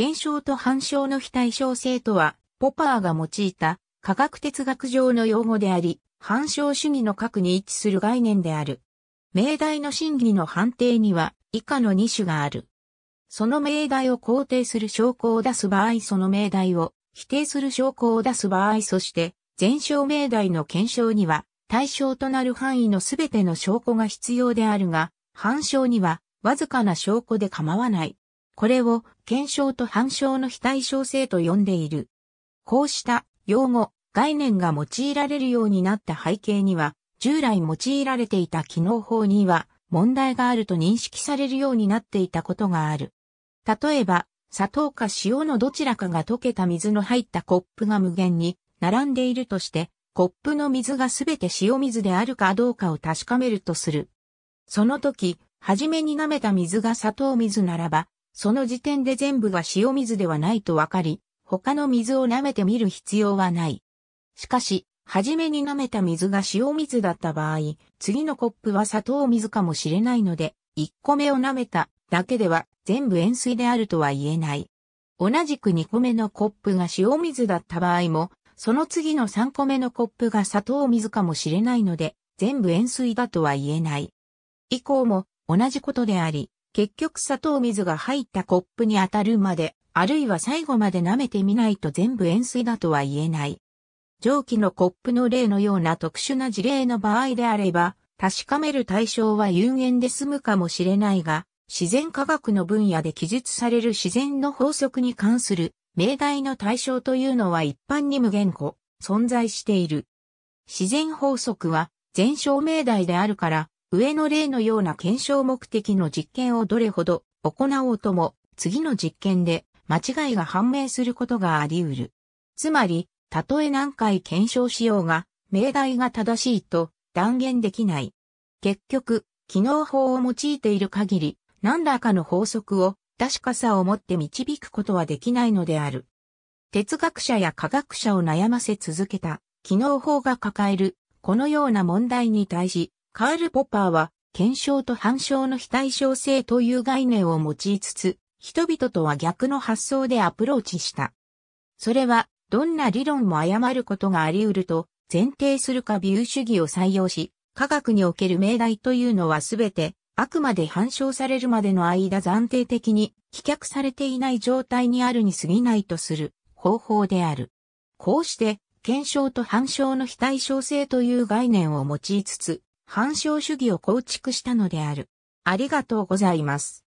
検証と反証の非対称性とは、ポパーが用いた科学哲学上の用語であり、反証主義の核に位置する概念である。命題の真偽の判定には以下の2種がある。その命題を肯定する証拠を出す場合その命題を否定する証拠を出す場合そして全証命題の検証には対象となる範囲のすべての証拠が必要であるが、反証にはわずかな証拠で構わない。これを検証と反証の非対称性と呼んでいる。こうした用語、概念が用いられるようになった背景には、従来用いられていた機能法には問題があると認識されるようになっていたことがある。例えば、砂糖か塩のどちらかが溶けた水の入ったコップが無限に並んでいるとして、コップの水がすべて塩水であるかどうかを確かめるとする。その時、初めに舐めた水が砂糖水ならば、その時点で全部が塩水ではないとわかり、他の水を舐めてみる必要はない。しかし、初めに舐めた水が塩水だった場合、次のコップは砂糖水かもしれないので、1個目を舐めただけでは全部塩水であるとは言えない。同じく2個目のコップが塩水だった場合も、その次の3個目のコップが砂糖水かもしれないので、全部塩水だとは言えない。以降も同じことであり、結局砂糖水が入ったコップに当たるまで、あるいは最後まで舐めてみないと全部塩水だとは言えない。蒸気のコップの例のような特殊な事例の場合であれば、確かめる対象は有限で済むかもしれないが、自然科学の分野で記述される自然の法則に関する命題の対象というのは一般に無限個、存在している。自然法則は全証命題であるから、上の例のような検証目的の実験をどれほど行おうとも、次の実験で間違いが判明することがあり得る。つまり、たとえ何回検証しようが、命題が正しいと断言できない。結局、機能法を用いている限り、何らかの法則を確かさを持って導くことはできないのである。哲学者や科学者を悩ませ続けた、機能法が抱える、このような問題に対し、カール・ポッパーは、検証と反証の非対称性という概念を用いつつ、人々とは逆の発想でアプローチした。それは、どんな理論も誤ることがあり得ると、前提するかビュー主義を採用し、科学における命題というのはすべて、あくまで反証されるまでの間暫定的に棄却されていない状態にあるに過ぎないとする方法である。こうして、検証と反証の非対称性という概念を用いつつ、反証主義を構築したのである。ありがとうございます。